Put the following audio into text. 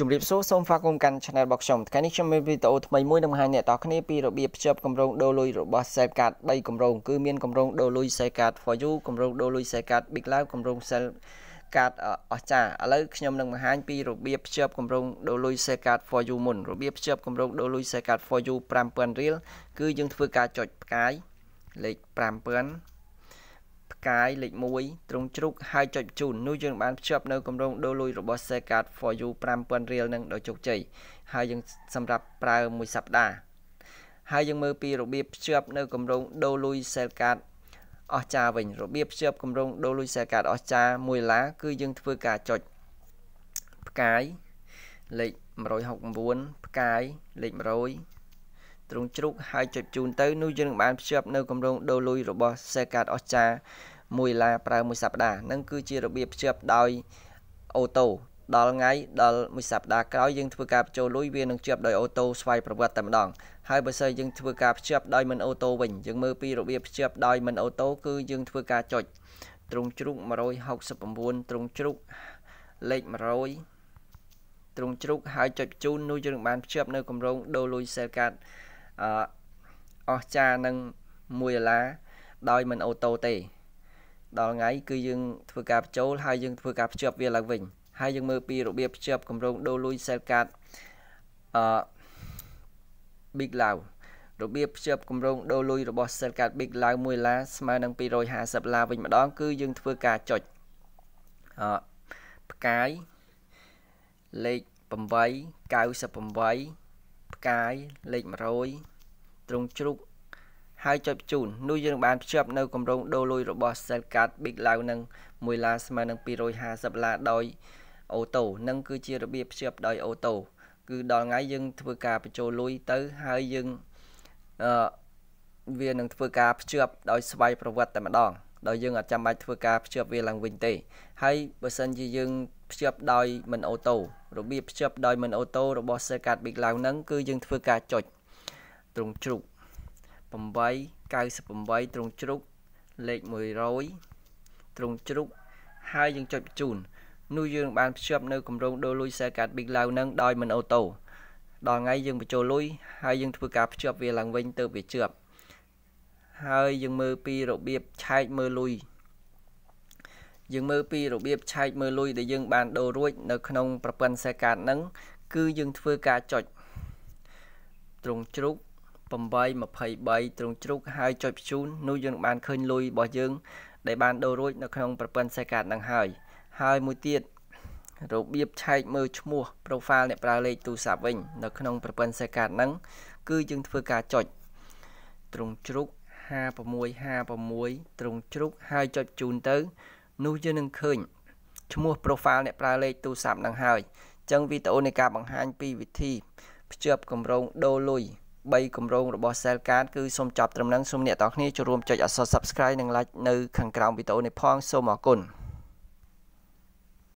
ជម្រាបសួរសូមស្វាគមន៍កាន់ Channel របស់ខ្ញុំថ្ងៃនេះខ្ញុំមានវីដេអូថ្មីមួយនឹងបង្ហាញអ្នកទាំងគ្នាពីរបៀបភ្ជាប់គម្រោងដូរលុយរបស់ Sell Card 3គម្រោងគឺមានគម្រោងដូរលុយ Sell Card for you គម្រោងដូរលុយ Sell Card Big Love គម្រោង Sell Card អស្ចារ្យឥឡូវខ្ញុំនឹងបង្ហាញពីរបៀបភ្ជាប់គម្រោងដូរលុយ Sell Card for you មុនរបៀបភ្ជាប់គម្រោងដូរលុយ Sell Card for you 5000រៀលគឺយើងធ្វើការចុចផ្កាយលេខ5000ផ្កាយលេខ1ត្រង់ជ្រូកហើយចុចបញ្ជូននោះយើងបានភ្ជាប់នៅគម្រោងដូរលុយរបស់ Secard for you 5000រៀលនឹងដោយជោគជ័យហើយយើងសម្រាប់ប្រើមួយសប្តាហ៍ហើយយើងមើលពីរបៀបភ្ជាប់នៅគម្រោងដូរលុយ Secard អស្ចារវិញរបៀបភ្ជាប់គម្រោងដូរលុយ Secard អស្ចារមួយឡាគឺយើងធ្វើការចុចផ្កាយលេខ169ផ្កាយលេខ100ទ្រុងជ្រូកហើយចុចជូនទៅនោះយើងបានភ្ជាប់នៅគម្រោងដូរលុយរបស់សេកាតអស្ចារមួយឡាប្រើមួយសប្តាហ៍នឹងគឺជារបៀបភ្ជាប់ដោយអូតូដល់ថ្ងៃដល់មួយសប្តាហ៍ក្រោយយើងធ្វើការបញ្ចូលលុយវានឹងភ្ជាប់ដោយអូតូស្វ័យប្រវត្តិតែម្ដងហើយបើសិនយើងធ្វើការភ្ជាប់ដោយមិនអូតូវិញយើងមើលពីរបៀបភ្ជាប់ដោយមិនអូតូគឺយើងធ្វើការចុចទ្រង់ជ្រូក169ទ្រង់ជ្រូកលេខ100ទ្រង់ជ្រូកហើយចុចជូននោះយើងបាន ភ្ជាប់នៅគម្រោងដូរលុយសេលកាតអស់ចានឹង1ដុល្លារដោយមិនអូតូទេដល់ថ្ងៃគឺយើងធ្វើការបញ្ចូលហើយយើងធ្វើការភ្ជាប់វាឡើងវិញ ហើយយើងមើលពីរបៀបភ្ជាប់គម្រោងដូរលុយ sell card អឺ Big Law របៀបភ្ជាប់គម្រោងដូរលុយរបស់ sell card Big Law 1ដុល្លារស្មើនឹង250ដុល្លារវិញម្ដង គឺយើងធ្វើការចុចអឺផ្កាយលេខ8 98ផ្កាយលេខ100ទ្រង់ជ្រូកហើយចុចបញ្ជូននោះយើងបានភ្ជាប់នៅគម្រោងដូរលុយរបស់ Cell Card Big Lao នឹង1ឡាស្មើនឹង250ឡាដោយអូតូនឹងគឺជារបៀបភ្ជាប់ដោយអូតូគឺដល់ថ្ងៃយើងធ្វើការបញ្ចូលលុយទៅហើយយើងអឺវានឹងធ្វើការភ្ជាប់ដោយ ស្វ័យប្រវត្តិតែម្ដងដោយយើងអត់ចាំបាច់ធ្វើការភ្ជាប់វាឡើងវិញទេហើយបើសិនជាយើងភ្ជាប់ដោយមិនអូតូរបៀបភ្ជាប់ដោយមិនអូតូរបស់ circuit big low ហ្នឹងគឺយើងធ្វើការចុចត្រង់ជ្រុក898ត្រង់ជ្រុកលេខ100ត្រង់ជ្រុកហើយយើងចុចបញ្ជូននោះយើងបានភ្ជាប់នៅគម្រោងដូរលុយ circuit big low ហ្នឹងដោយមិនអូតូដល់ថ្ងៃយើងបញ្ចូលលុយហើយយើងធ្វើការភ្ជាប់វាឡើងវិញទៅវាជាប់ហើយយើងមើលពីរបៀបឆែកមើលលុយយើងមើលពីរបៀបឆែកមើលលុយដែលយើង បាន ដូររួចនៅក្នុង ប្រព័ន្ធសេកាតហ្នឹងគឺយើងធ្វើការចុចត្រង់ជ្រុក823ត្រង់ជ្រុកហើយចុចព្យូននោះយើងបានឃើញលុយរបស់យើង ដែលបាន ដូររួចនៅក្នុងប្រព័ន្ធសេកាតហ្នឹងហើយហើយមួយទៀតរបៀបឆែកមើលឈ្មោះ profile អ្នកប្រើលេខទូរស័ព្ទវិញនៅក្នុងប្រព័ន្ធសេកាតហ្នឹងគឺយើងធ្វើការចុចត្រង់ជ្រុក823 5656ត្រង់ជ្រុកហើយចុចជូនទៅ នោះយើងនឹងឃើញឈ្មោះ profile អ្នកប្រើលេខទូរស័ព្ទនឹងហើយអញ្ចឹងវីដេអូនៃការបង្ហាញពីវិធីភ្ជាប់កម្រងដូរលុយ3កម្រងរបស់ Cell Card គឺសូមចប់ត្រឹមនឹងសូមអ្នកទាំងគ្នាចូលរួមចុចអក្សរ Subscribe និង Like នៅខាងក្រោមវីដេអូនេះផងសូមអរគុណ